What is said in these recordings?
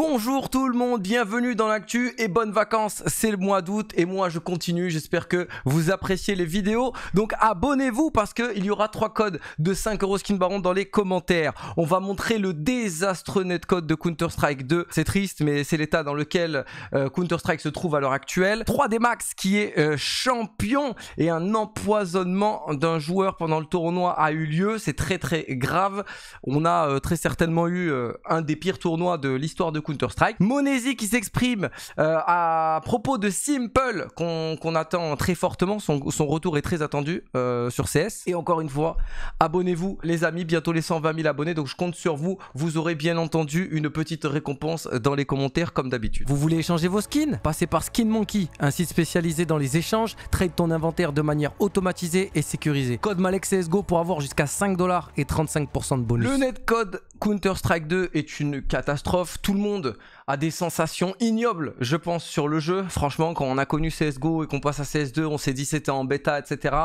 Bonjour tout le monde, bienvenue dans l'actu et bonnes vacances, c'est le mois d'août et moi je continue, j'espère que vous appréciez les vidéos, donc abonnez-vous parce qu'il y aura trois codes de 5 euros skin baron dans les commentaires. On va montrer le désastreux netcode de Counter-Strike 2, c'est triste mais c'est l'état dans lequel euh, Counter-Strike se trouve à l'heure actuelle. 3D Max qui est euh, champion et un empoisonnement d'un joueur pendant le tournoi a eu lieu, c'est très très grave. On a euh, très certainement eu un des pires tournois de l'histoire de Counter-Strike. Monesi qui s'exprime euh, à propos de Simple, qu'on attend très fortement. Son, retour est très attendu euh, sur CS. Et encore une fois, abonnez-vous, les amis. Bientôt les 120 000 abonnés. Donc, je compte sur vous. Vous aurez bien entendu une petite récompense dans les commentaires, comme d'habitude. Vous voulez échanger vos skins Passez par Skin Monkey, un site spécialisé dans les échanges. Trade ton inventaire de manière automatisée et sécurisée. Code CSGO pour avoir jusqu'à 5 dollars et 35% de bonus. Le netcode Counter-Strike 2 est une catastrophe. Tout le monde à a des sensations ignobles, je pense, sur le jeu. Franchement, quand on a connu CSGO et qu'on passe à CS2, on s'est dit c'était en bêta, etc.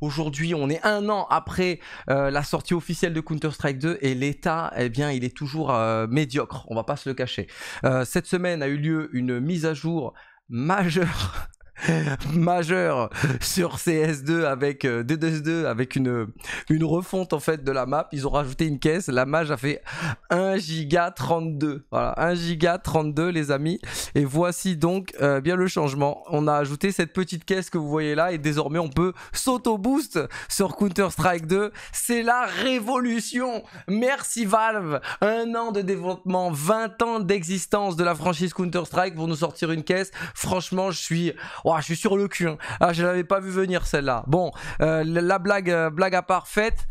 Aujourd'hui, on est un an après euh, la sortie officielle de Counter-Strike 2 et l'état, eh bien, il est toujours euh, médiocre, on va pas se le cacher. Euh, cette semaine a eu lieu une mise à jour majeure majeur sur CS2 avec 2 euh, 2 avec une, une refonte en fait de la map. Ils ont rajouté une caisse. La mage a fait 1 giga 32. Voilà, 1 giga 32 les amis. Et voici donc euh, bien le changement. On a ajouté cette petite caisse que vous voyez là et désormais on peut s'auto-boost sur Counter-Strike 2. C'est la révolution. Merci Valve. Un an de développement, 20 ans d'existence de la franchise Counter-Strike pour nous sortir une caisse. Franchement, je suis... Oh, je suis sur le cul. je hein. Ah, je l'avais pas vu venir celle-là. Bon, euh, la blague, euh, blague à part faite.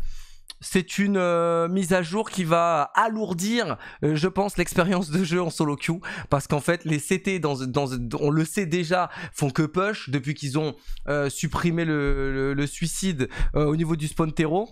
C'est une euh, mise à jour qui va alourdir, je pense, l'expérience de jeu en solo queue. Parce qu'en fait, les CT, dans, on le sait déjà, font que push depuis qu'ils ont supprimé le, suicide au niveau du spawn terreau.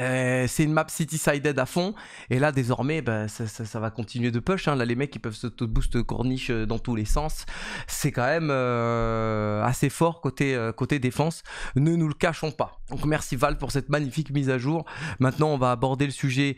Euh, c'est une map city-sided à fond. Et là, désormais, bah, ça, va continuer de push. Hein. Là, les mecs, ils peuvent se boost corniche euh, dans tous les sens. C'est quand même euh, assez fort côté, défense. Ne nous le cachons pas. Donc, merci Val pour cette magnifique mise à jour. Maintenant, on va aborder le sujet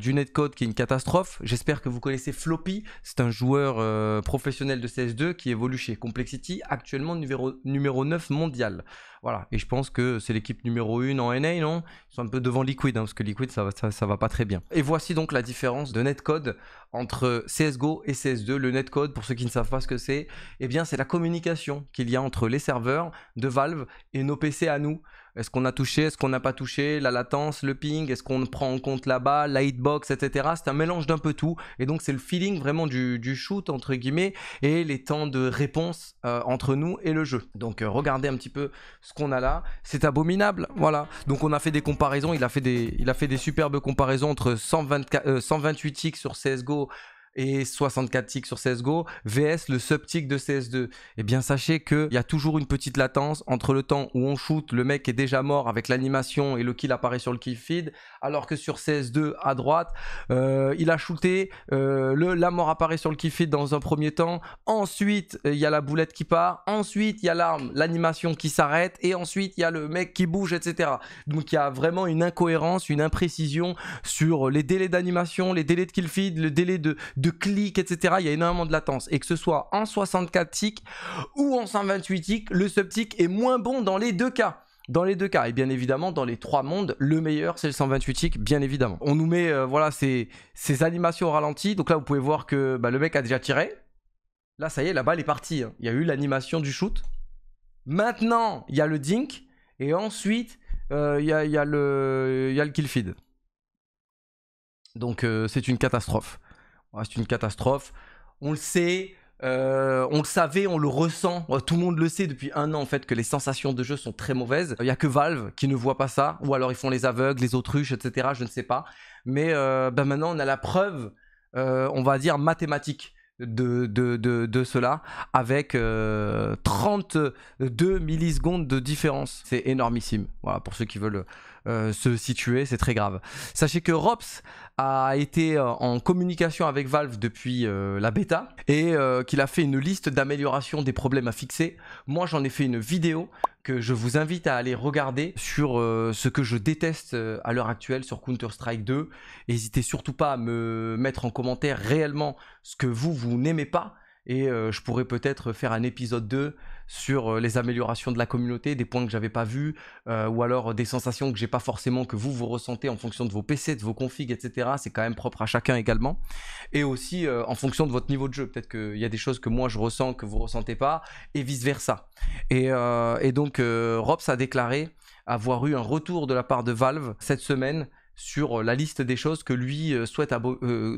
du netcode qui est une catastrophe. J'espère que vous connaissez Floppy. C'est un joueur professionnel de CS2 qui évolue chez Complexity, actuellement numéro, numéro 9 mondial. Voilà. Et je pense que c'est l'équipe numéro 1 en NA, non Ils sont un peu devant Liquid, hein, parce que Liquid, ça, ça, va pas très bien. Et voici donc la différence de netcode entre CSGO et CS2. Le netcode, pour ceux qui ne savent pas ce que c'est, eh bien, c'est la communication qu'il y a entre les serveurs de Valve et nos PC à nous. Est-ce qu'on a touché, est-ce qu'on n'a pas touché, la latence, le ping, est-ce qu'on prend en compte là-bas, la hitbox, etc. C'est un mélange d'un peu tout. Et donc c'est le feeling vraiment du, shoot, entre guillemets, et les temps de réponse euh, entre nous et le jeu. Donc euh, regardez un petit peu ce qu'on a là. C'est abominable, voilà. Donc on a fait des comparaisons, il a fait des, il a fait des superbes comparaisons entre 124, 128X euh, sur CSGO et 64 ticks sur CSGO, VS le sub-tick de CS2. et eh bien, sachez qu'il y a toujours une petite latence entre le temps où on shoot, le mec est déjà mort avec l'animation et le kill apparaît sur le kill feed, alors que sur CS2 à droite, euh, il a shooté, euh, le, la mort apparaît sur le kill feed dans un premier temps, ensuite euh, il y a la boulette qui part, ensuite il y a l'arme, l'animation qui s'arrête, et ensuite il y a le mec qui bouge, etc. Donc il y a vraiment une incohérence, une imprécision sur les délais d'animation, les délais de kill feed, le délai de de clics, etc. Il y a énormément de latence. Et que ce soit en 64 ticks ou en 128 ticks, le tick est moins bon dans les deux cas dans les deux cas. Et bien évidemment, dans les trois mondes, le meilleur, c'est le 128 ticks, bien évidemment. On nous met, euh, voilà, ces, animations au ralenti. Donc là, vous pouvez voir que bah, le mec a déjà tiré. Là, ça y est, la balle est partie. Hein. Il y a eu l'animation du shoot. Maintenant, il y a le dink. Et ensuite, euh, il, y a, le, y a le kill feed. Donc euh, c'est une catastrophe c'est une catastrophe. On le sait, euh, on le savait, on le ressent, euh, tout le monde le sait depuis un an en fait que les sensations de jeu sont très mauvaises. Il n'y a que Valve qui ne voit pas ça, ou alors ils font les aveugles, les autruches, etc. Je ne sais pas. Mais euh, ben maintenant on a la preuve, on va dire mathématique de, de, cela avec 32 euh, millisecondes de différence. C'est énormissime. Voilà, pour ceux qui veulent euh, se situer, c'est très grave. Sachez que Rops a été euh, en communication avec Valve depuis la bêta et qu'il a fait une liste d'amélioration des problèmes à fixer. Moi, j'en ai fait une vidéo que je vous invite à aller regarder sur euh, ce que je déteste euh, à l'heure actuelle sur Counter-Strike 2. N'hésitez surtout pas à me mettre en commentaire réellement ce que vous, vous n'aimez pas. Et euh, je pourrais peut-être faire un épisode 2 sur euh, les améliorations de la communauté, des points que je j'avais pas vus, euh, ou alors euh, des sensations que j'ai pas forcément, que vous vous ressentez en fonction de vos PC, de vos configs, etc. C'est quand même propre à chacun également. Et aussi en fonction de votre niveau de jeu. Peut-être qu'il y a des choses que moi je ressens que vous ressentez pas, et vice versa. Et, donc Robs a déclaré avoir eu un retour de la part de Valve cette semaine sur la liste des choses que lui souhaite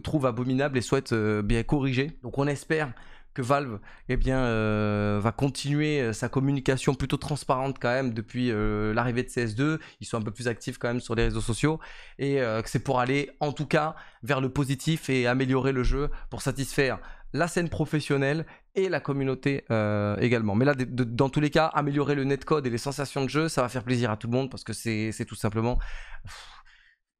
trouve abominable et souhaite bien corriger. Donc on espère que Valve eh bien, euh, va continuer euh, sa communication plutôt transparente quand même depuis euh, l'arrivée de CS2. Ils sont un peu plus actifs quand même sur les réseaux sociaux et que c'est pour aller en tout cas vers le positif et améliorer le jeu pour satisfaire la scène professionnelle et la communauté également. Mais là, dans tous les cas, améliorer le netcode et les sensations de jeu, ça va faire plaisir à tout le monde parce que c'est tout simplement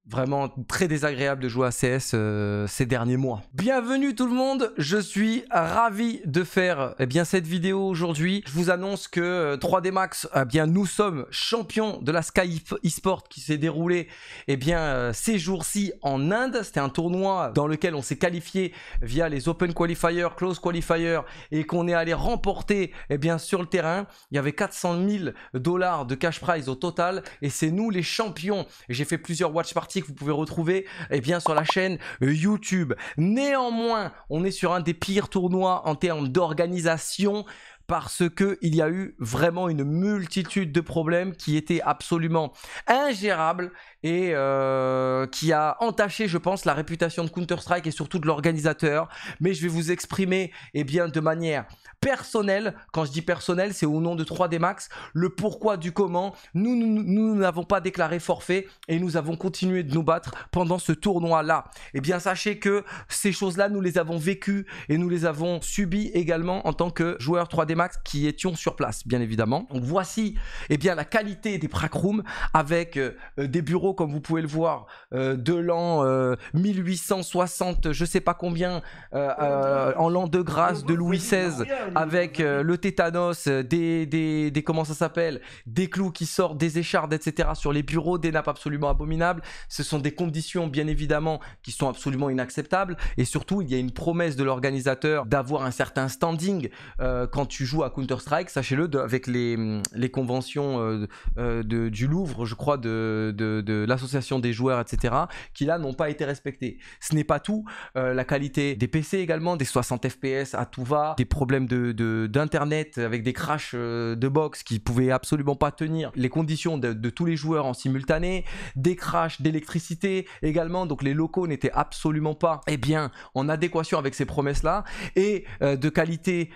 vraiment très désagréable de jouer à CS euh, ces derniers mois. Bienvenue tout le monde, je suis ravi de faire eh bien, cette vidéo aujourd'hui. Je vous annonce que 3D euh, Max, eh bien, nous sommes champions de la Sky eSport qui s'est déroulée eh bien, euh, ces jours-ci en Inde. C'était un tournoi dans lequel on s'est qualifié via les Open Qualifier, Close Qualifier et qu'on est allé remporter bien, sur le terrain. Il y avait 400 000 dollars de cash prize au total et c'est nous les champions. J'ai fait plusieurs watch parties que vous pouvez retrouver eh bien, sur la chaîne euh, YouTube. Néanmoins, on est sur un des pires tournois en termes d'organisation parce qu'il y a eu vraiment une multitude de problèmes qui étaient absolument ingérables et euh, qui a entaché, je pense, la réputation de Counter-Strike et surtout de l'organisateur. Mais je vais vous exprimer eh bien, de manière personnelle, quand je dis personnelle, c'est au nom de 3D Max, le pourquoi du comment. Nous, nous n'avons pas déclaré forfait et nous avons continué de nous battre pendant ce tournoi-là. Eh bien, sachez que ces choses-là, nous les avons vécues et nous les avons subies également en tant que joueurs 3D max qui étions sur place, bien évidemment. Donc voici eh bien, la qualité des prac rooms avec euh, euh, des bureaux, comme vous pouvez le voir, euh, de l'an 1860, je sais pas combien, en l'an de grâce de Louis XVI, avec le tétanos, des, des, comment ça s'appelle, des clous qui sortent, des échardes, etc. sur les bureaux, des nappes absolument abominables. Ce sont des conditions, bien évidemment, qui sont absolument inacceptables. Et surtout, il y a une promesse de l'organisateur d'avoir un certain standing quand tu joue à Counter-Strike, sachez-le, avec les, conventions euh, euh, du Louvre, je crois, de, l'association des joueurs, etc., qui là n'ont pas été respectées. Ce n'est pas tout. Euh, la qualité des PC également, des 60 FPS à tout va, des problèmes d'internet avec des crashs de box qui pouvaient absolument pas tenir, les conditions de, tous les joueurs en simultané, des crashs d'électricité également, donc les locaux n'étaient absolument pas eh bien, en adéquation avec ces promesses-là, et de qualité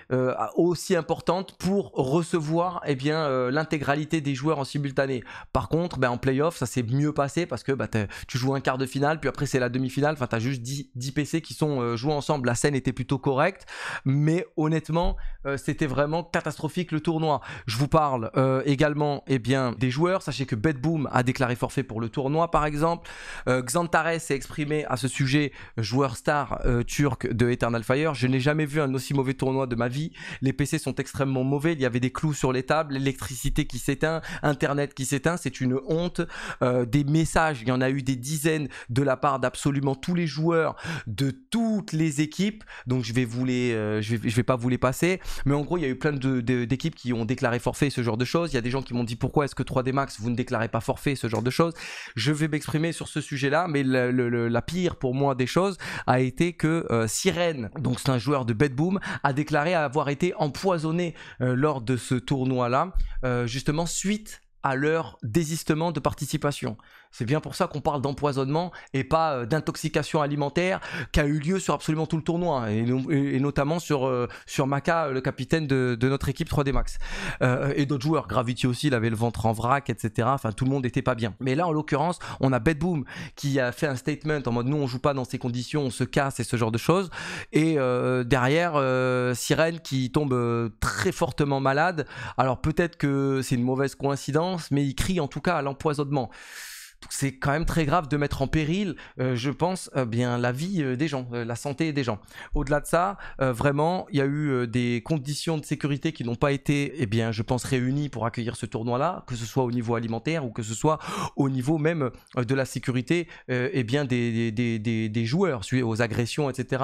aussi importante pour recevoir eh bien euh, l'intégralité des joueurs en simultané. Par contre, ben, en playoff, ça s'est mieux passé parce que ben, tu joues un quart de finale, puis après c'est la demi-finale, enfin tu as juste 10, PC qui sont euh, joués ensemble, la scène était plutôt correcte, mais honnêtement, euh, c'était vraiment catastrophique le tournoi. Je vous parle également eh bien, des joueurs, sachez que Bedboom a déclaré forfait pour le tournoi par exemple, Xantares s'est exprimé à ce sujet, joueur star turc de Eternal Fire, je n'ai jamais vu un aussi mauvais tournoi de ma vie, les PC sont extrêmement mauvais. Il y avait des clous sur les tables, l'électricité qui s'éteint, Internet qui s'éteint, c'est une honte. Euh, des messages, il y en a eu des dizaines de la part d'absolument tous les joueurs de toutes les équipes. Donc je vais vous les, euh, je, vais, pas vous les passer. Mais en gros, il y a eu plein d'équipes qui ont déclaré forfait, ce genre de choses. Il y a des gens qui m'ont dit pourquoi est-ce que 3D Max vous ne déclarez pas forfait, ce genre de choses. Je vais m'exprimer sur ce sujet-là, mais la pire pour moi des choses a été que euh, Sirène, donc c'est un joueur de Boom a déclaré avoir été empoisonné euh, lors de ce tournoi-là, euh, justement suite à leur désistement de participation. C'est bien pour ça qu'on parle d'empoisonnement et pas euh, d'intoxication alimentaire qui a eu lieu sur absolument tout le tournoi hein, et, notamment sur, euh, sur Maka, euh, le capitaine de, notre équipe 3D Max. et d'autres joueurs, Gravity aussi, il avait le ventre en vrac, etc. Enfin, tout le monde n'était pas bien. Mais là, en l'occurrence, on a Bedboom Boom qui a fait un statement en mode nous, on joue pas dans ces conditions, on se casse et ce genre de choses. Et derrière, Sirène qui tombe très fortement malade. Alors peut-être que c'est une mauvaise coïncidence, mais il crie en tout cas à l'empoisonnement c'est quand même très grave de mettre en péril, euh, je pense, euh, bien la vie euh, des gens, la santé des gens. Au-delà de ça, vraiment, il y a eu des conditions de sécurité qui n'ont pas été, et eh bien, je pense, réunies pour accueillir ce tournoi-là, que ce soit au niveau alimentaire ou que ce soit au niveau même de la sécurité, eh bien, des, des, des, joueurs, aux agressions, etc.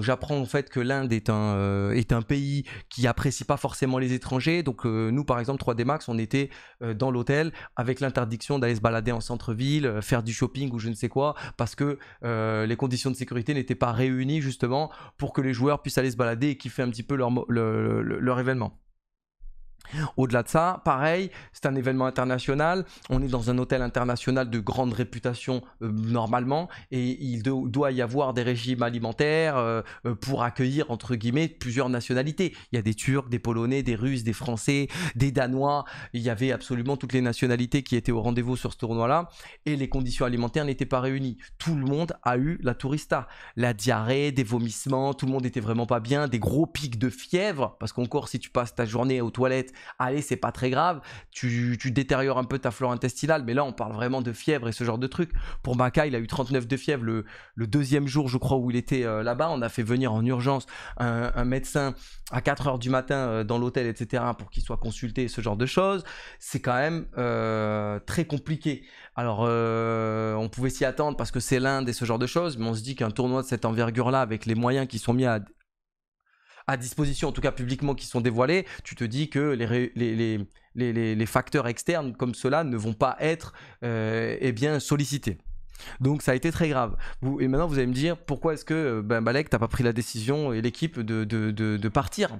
J'apprends en fait que l'Inde est un, est un pays qui apprécie pas forcément les étrangers. Donc nous, par exemple, 3D Max, on était dans l'hôtel avec l'interdiction d'aller se balader en centre-ville, euh, faire du shopping ou je ne sais quoi, parce que euh, les conditions de sécurité n'étaient pas réunies justement pour que les joueurs puissent aller se balader et kiffer un petit peu leur événement. Au-delà de ça, pareil, c'est un événement international, on est dans un hôtel international de grande réputation euh, normalement, et il doit y avoir des régimes alimentaires euh, euh, pour accueillir, entre guillemets, plusieurs nationalités. Il y a des Turcs, des Polonais, des Russes, des Français, des Danois, il y avait absolument toutes les nationalités qui étaient au rendez-vous sur ce tournoi-là, et les conditions alimentaires n'étaient pas réunies. Tout le monde a eu la tourista, la diarrhée, des vomissements, tout le monde était vraiment pas bien, des gros pics de fièvre, parce qu'encore si tu passes ta journée aux toilettes, allez, c'est pas très grave, tu, détériores un peu ta flore intestinale, mais là on parle vraiment de fièvre et ce genre de truc. Pour Maca, il a eu 39 de fièvre le, deuxième jour, je crois, où il était euh, là-bas. On a fait venir en urgence un, médecin à 4 heures du matin euh, dans l'hôtel, etc., pour qu'il soit consulté, ce genre de choses. C'est quand même euh, très compliqué. Alors, on pouvait s'y attendre parce que c'est l'Inde et ce genre de choses, mais on se dit qu'un tournoi de cette envergure-là, avec les moyens qui sont mis à, à disposition, en tout cas publiquement, qui sont dévoilés, tu te dis que les, facteurs externes comme cela ne vont pas être euh, eh bien, sollicités. Donc ça a été très grave. et maintenant vous allez me dire pourquoi est-ce que euh, ben, Balek t'as pas pris la décision et l'équipe de, de partir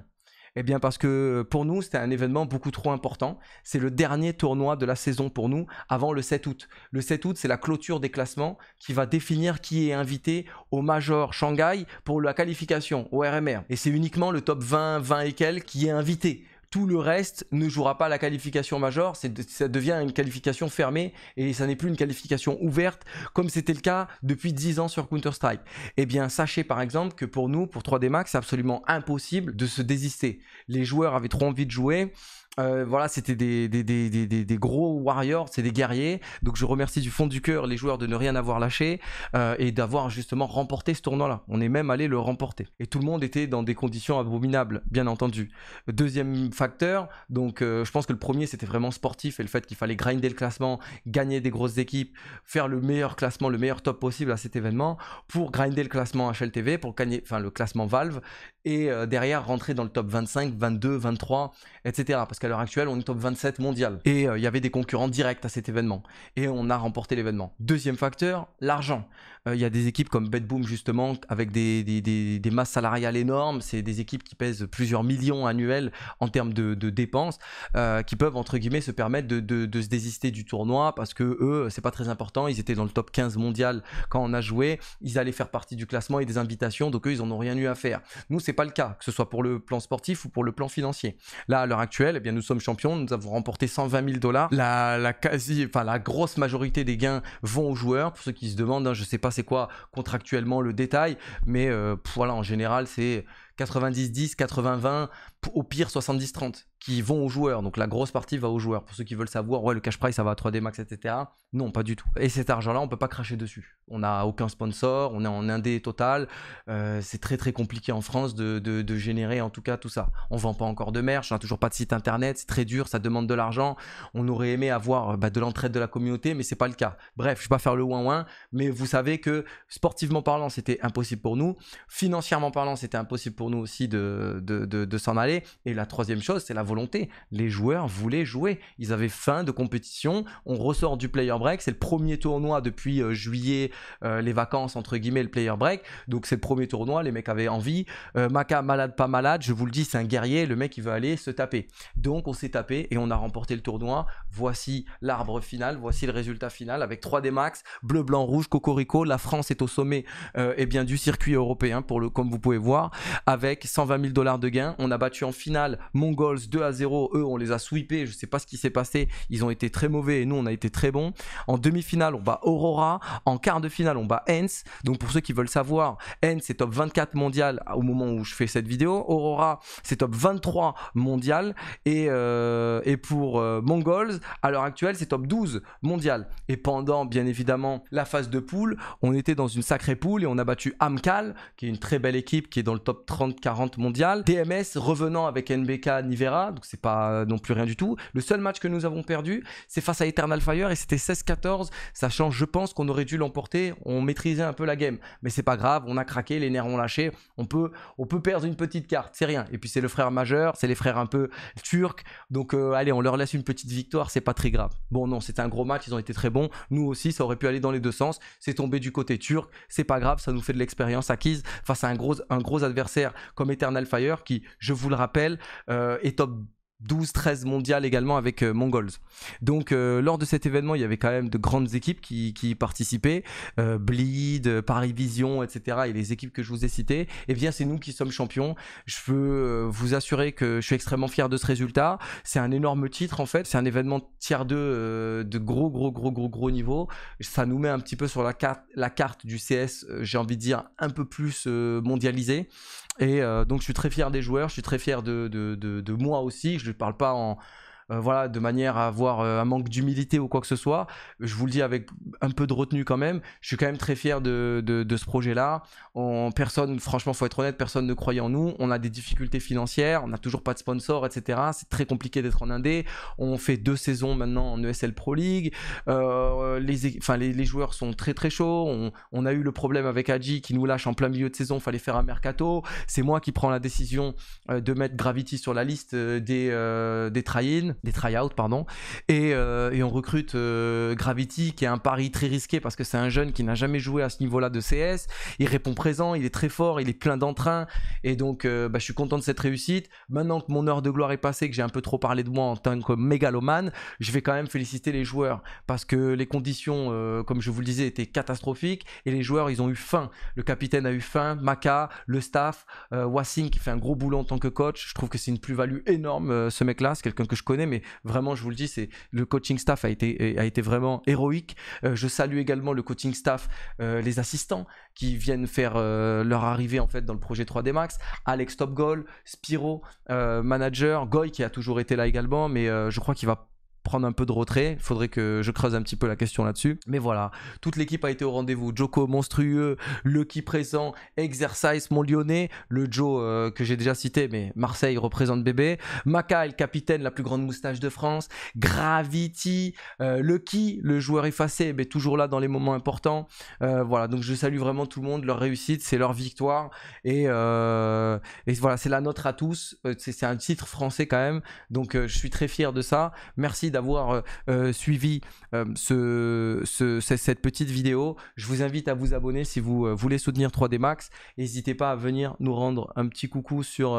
eh bien parce que euh, pour nous, c'était un événement beaucoup trop important. C'est le dernier tournoi de la saison pour nous avant le 7 août. Le 7 août, c'est la clôture des classements qui va définir qui est invité au Major Shanghai pour la qualification au RMR. Et c'est uniquement le top 20, 20 et quelques qui est invité tout le reste ne jouera pas la qualification majeure, ça devient une qualification fermée et ça n'est plus une qualification ouverte comme c'était le cas depuis 10 ans sur Counter-Strike. Eh bien, sachez par exemple que pour nous, pour 3D Max, c'est absolument impossible de se désister. Les joueurs avaient trop envie de jouer, euh, voilà, c'était des, des, gros warriors, c'est des guerriers. Donc je remercie du fond du cœur les joueurs de ne rien avoir lâché euh, et d'avoir justement remporté ce tournoi-là. On est même allé le remporter. Et tout le monde était dans des conditions abominables, bien entendu. Deuxième facteur, donc euh, je pense que le premier c'était vraiment sportif et le fait qu'il fallait grinder le classement, gagner des grosses équipes, faire le meilleur classement, le meilleur top possible à cet événement pour grinder le classement HLTV, pour gagner, enfin le classement Valve et derrière rentrer dans le top 25, 22, 23, etc. Parce que à l'heure actuelle, on est top 27 mondial. Et euh, il y avait des concurrents directs à cet événement. Et on a remporté l'événement. Deuxième facteur, l'argent. Euh, il y a des équipes comme Bad justement, avec des, des, des, masses salariales énormes. C'est des équipes qui pèsent plusieurs millions annuels en termes de, de dépenses, euh, qui peuvent entre guillemets se permettre de, de, de, se désister du tournoi parce que eux, c'est pas très important. Ils étaient dans le top 15 mondial quand on a joué. Ils allaient faire partie du classement et des invitations, donc eux, ils en ont rien eu à faire. Nous, c'est pas le cas, que ce soit pour le plan sportif ou pour le plan financier. Là, à l'heure actuelle, eh bien, nous sommes champions. Nous avons remporté 120 000 dollars. La, la quasi, enfin, la grosse majorité des gains vont aux joueurs. Pour ceux qui se demandent, hein, je sais pas c'est quoi contractuellement le détail, mais euh, voilà, en général, c'est 90-10, 80-20, au pire 70-30, qui vont aux joueurs. Donc la grosse partie va aux joueurs. Pour ceux qui veulent savoir, ouais, le cash price, ça va à 3D max, etc. Non, pas du tout. Et cet argent-là, on peut pas cracher dessus. On n'a aucun sponsor, on est en indé total. Euh, c'est très très compliqué en France de, générer en tout cas tout ça. On vend pas encore de merch, on n'a toujours pas de site internet, c'est très dur, ça demande de l'argent. On aurait aimé avoir bah, de l'entraide de la communauté, mais c'est pas le cas. Bref, je vais pas faire le ouin-ouin, mais vous savez que sportivement parlant, c'était impossible pour nous. Financièrement parlant, c'était impossible pour nous aussi de, de, s'en aller. Et la troisième chose, c'est la volonté. Les joueurs voulaient jouer. Ils avaient faim de compétition. On ressort du player break. C'est le premier tournoi depuis euh, juillet, euh, les vacances, entre guillemets, le player break. Donc c'est le premier tournoi. Les mecs avaient envie. Euh, Maca malade, pas malade. Je vous le dis, c'est un guerrier. Le mec, il veut aller se taper. Donc on s'est tapé et on a remporté le tournoi. Voici l'arbre final. Voici le résultat final avec 3D max, bleu, blanc, rouge, cocorico. La France est au sommet et eh bien, du circuit européen, pour le, comme vous pouvez voir avec 120 000 dollars de gains. On a battu en finale Mongols 2 à 0. Eux, on les a sweepés. Je ne sais pas ce qui s'est passé. Ils ont été très mauvais et nous, on a été très bons. En demi-finale, on bat Aurora. En quart de finale, on bat Hens. Donc pour ceux qui veulent savoir, Hens est top 24 mondial au moment où je fais cette vidéo. Aurora, c'est top 23 mondial. Et, euh, et pour euh, Mongols, à l'heure actuelle, c'est top 12 mondial. Et pendant, bien évidemment, la phase de poule, on était dans une sacrée poule et on a battu Amcal, qui est une très belle équipe qui est dans le top 30 40 mondial. TMS revenant avec NBK Nivera, donc c'est pas euh, non plus rien du tout. Le seul match que nous avons perdu, c'est face à Eternal Fire et c'était 16-14, sachant je pense qu'on aurait dû l'emporter, on maîtrisait un peu la game. Mais c'est pas grave, on a craqué, les nerfs ont lâché, on peut, on peut perdre une petite carte, c'est rien. Et puis c'est le frère majeur, c'est les frères un peu turcs, donc euh, allez, on leur laisse une petite victoire, c'est pas très grave. Bon non, c'était un gros match, ils ont été très bons, nous aussi, ça aurait pu aller dans les deux sens, c'est tombé du côté turc, c'est pas grave, ça nous fait de l'expérience acquise face à un gros, un gros adversaire comme Eternal Fire, qui, je vous le rappelle, euh, est top 12-13 mondial également avec euh, Mongols. Donc euh, lors de cet événement, il y avait quand même de grandes équipes qui, participaient, Bleed, Paris Vision, etc. Et les équipes que je vous ai citées, et eh bien c'est nous qui sommes champions. Je veux vous assurer que je suis extrêmement fier de ce résultat. C'est un énorme titre en fait, c'est un événement tiers 2 de gros gros gros gros gros niveau. Ça nous met un petit peu sur la carte, la carte du CS, j'ai envie de dire, un peu plus mondialisé. Et euh, donc je suis très fier des joueurs, je suis très fier de, de, de moi aussi. Je ne parle pas en, euh, voilà, de manière à avoir euh, un manque d'humilité ou quoi que ce soit. Je vous le dis avec un peu de retenue quand même. Je suis quand même très fier de, ce projet-là. Personne, franchement, faut être honnête, personne ne croyait en nous. On a des difficultés financières, on n'a toujours pas de sponsor, etc. C'est très compliqué d'être en indé. On fait deux saisons maintenant en ESL Pro League. Euh, les, joueurs sont très très chauds. On, a eu le problème avec Adji qui nous lâche en plein milieu de saison. il Fallait faire un mercato. C'est moi qui prends la décision de mettre Gravity sur la liste des, des try des tryouts, pardon, et, euh, on recrute euh, Gravity, qui est un pari très risqué parce que c'est un jeune qui n'a jamais joué à ce niveau-là de CS. Il répond présent, il est très fort, il est plein d'entrain, et donc euh, bah, je suis content de cette réussite. Maintenant que mon heure de gloire est passée, que j'ai un peu trop parlé de moi en tant que mégalomane, je vais quand même féliciter les joueurs parce que les conditions, comme je vous le disais, étaient catastrophiques et les joueurs, ils ont eu faim. Le capitaine a eu faim, Maka, le staff, qui fait un gros boulot en tant que coach. Je trouve que c'est une plus-value énorme, ce mec-là. C'est quelqu'un que je connais mais vraiment, je vous le dis, c'est le coaching staff a été, a été vraiment héroïque. Euh, je salue également le coaching staff, euh, les assistants qui viennent faire euh, leur arrivée en fait dans le projet 3D Max. Alex Topgol, Spiro, manager, Goy qui a toujours été là également, mais je crois qu'il va prendre un peu de retrait. Il faudrait que je creuse un petit peu la question là-dessus. Mais voilà, toute l'équipe a été au rendez-vous. Joko monstrueux, Lucky présent, Exercise mon lyonnais, le Joe euh, que j'ai déjà cité, mais Marseille représente bébé. Maka, le capitaine, la plus grande moustache de France. Gravity, euh, Lucky, le joueur effacé, mais toujours là dans les moments importants. Euh, voilà, donc je salue vraiment tout le monde, leur réussite, c'est leur victoire. Et, et voilà, c'est la nôtre à tous. C'est un titre français quand même. Donc je suis très fier de ça. Merci d'avoir euh, euh, suivi euh, ce, cette petite vidéo. Je vous invite à vous abonner si vous voulez soutenir 3D Max. N'hésitez pas à venir nous rendre un petit coucou sur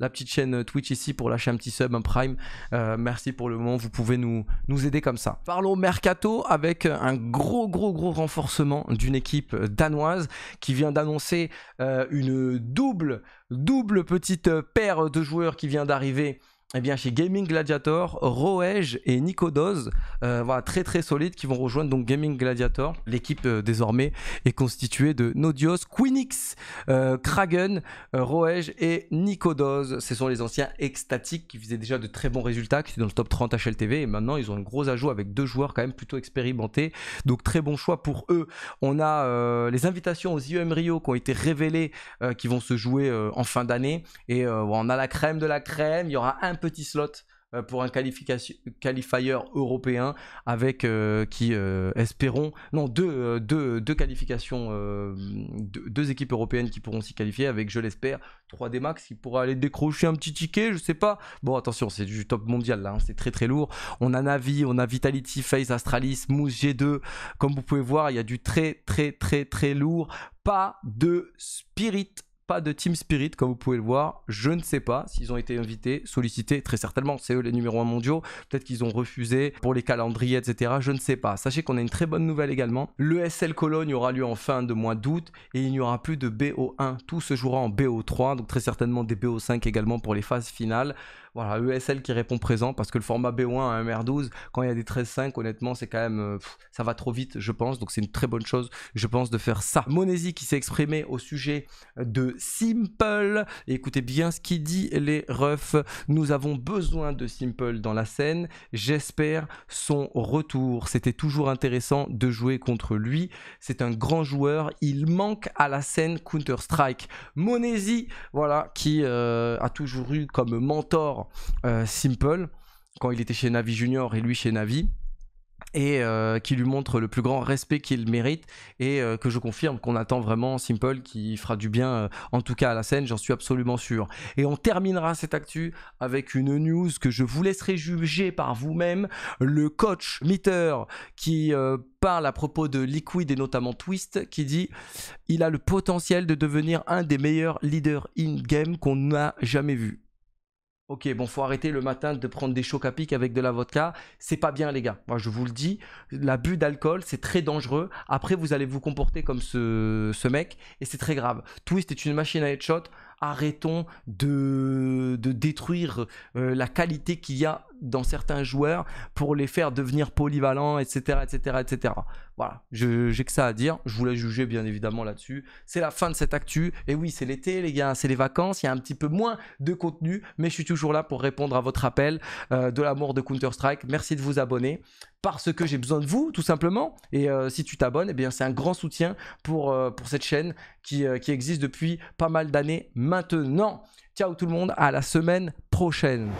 la petite chaîne Twitch ici pour lâcher un petit sub, un prime. merci pour le moment, vous pouvez nous, nous aider comme ça. Parlons mercato avec un gros, gros, gros renforcement d'une équipe danoise qui vient d'annoncer une double, double petite paire de joueurs qui vient d'arriver et eh bien, chez Gaming Gladiator, Roege et Nikodos euh, voilà, très très solides, qui vont rejoindre donc Gaming Gladiator. L'équipe euh, désormais est constituée de Nodios, Quinix euh, Kragen, Roege et Nikodos, Ce sont les anciens extatiques qui faisaient déjà de très bons résultats, qui étaient dans le top 30 HLTV, et maintenant ils ont un gros ajout avec deux joueurs quand même plutôt expérimentés. Donc très bon choix pour eux. On a les invitations aux IEM Rio qui ont été révélées, qui vont se jouer en fin d'année. Et on a la crème de la crème. Il y aura un petit slot euh, pour un qualifier européen avec euh, qui euh, espérons non deux, deux, qualifications deux, équipes européennes qui pourront s'y qualifier avec je l'espère 3D Max qui pourra aller décrocher un petit ticket je sais pas bon attention c'est du top mondial là hein, c'est très très lourd on a Navi on a Vitality Face Astralis Mousse G2 comme vous pouvez voir il y a du très très très très lourd pas de spirit pas de Team Spirit, comme vous pouvez le voir. Je ne sais pas s'ils ont été invités, sollicités, très certainement. C'est eux les numéros 1 mondiaux. Peut-être qu'ils ont refusé pour les calendriers, etc. Je ne sais pas. Sachez qu'on a une très bonne nouvelle également. Le SL Cologne aura lieu en fin de mois d'août et il n'y aura plus de BO1. Tout se jouera en BO3, donc très certainement des BO5 également pour les phases finales. Voilà, ESL qui répond présent parce que le format B1 à MR12, quand il y a des 13-5, honnêtement, c'est quand même. Euh, ça va trop vite, je pense. Donc c'est une très bonne chose, je pense, de faire ça. Monesi qui s'est exprimé au sujet de Simple. écoutez bien ce qu'il dit, les refs. Nous avons besoin de Simple dans la scène. J'espère son retour. C'était toujours intéressant de jouer contre lui. C'est un grand joueur. Il manque à la scène Counter-Strike. Monesi, voilà, qui euh, a toujours eu comme mentor euh, Simple quand il était chez Navi Junior et lui chez Navi et euh, qui lui montre le plus grand respect qu'il mérite et euh, que je confirme qu'on attend vraiment Simple qui fera du bien en tout cas à la scène, j'en suis absolument sûr. Et on terminera cette actu avec une news que je vous laisserai juger par vous-même, le coach meter qui parle à propos de Liquid et notamment Twist qui dit il a le potentiel de devenir un des meilleurs leaders in game qu'on n'a jamais vu. Ok, bon, faut arrêter le matin de prendre des chocs à pic avec de la vodka. C'est pas bien, les gars. Moi, je vous le dis, l'abus d'alcool, c'est très dangereux. Après, vous allez vous comporter comme ce, ce mec et c'est très grave. Twist est une machine à headshot. Arrêtons de, de détruire euh, la qualité qu'il y a dans certains joueurs pour les faire devenir polyvalents, etc. etc., etc. Voilà, j'ai que ça à dire. Je voulais juger bien évidemment là-dessus. C'est la fin de cette actu. Et oui, c'est l'été, les gars, c'est les vacances. Il y a un petit peu moins de contenu, mais je suis toujours là pour répondre à votre appel euh, de l'amour de Counter-Strike. Merci de vous abonner parce que j'ai besoin de vous, tout simplement. Et euh, si tu t'abonnes, eh bien c'est un grand soutien pour, euh, pour cette chaîne qui, qui existe depuis pas mal d'années maintenant. Ciao tout le monde, à la semaine prochaine.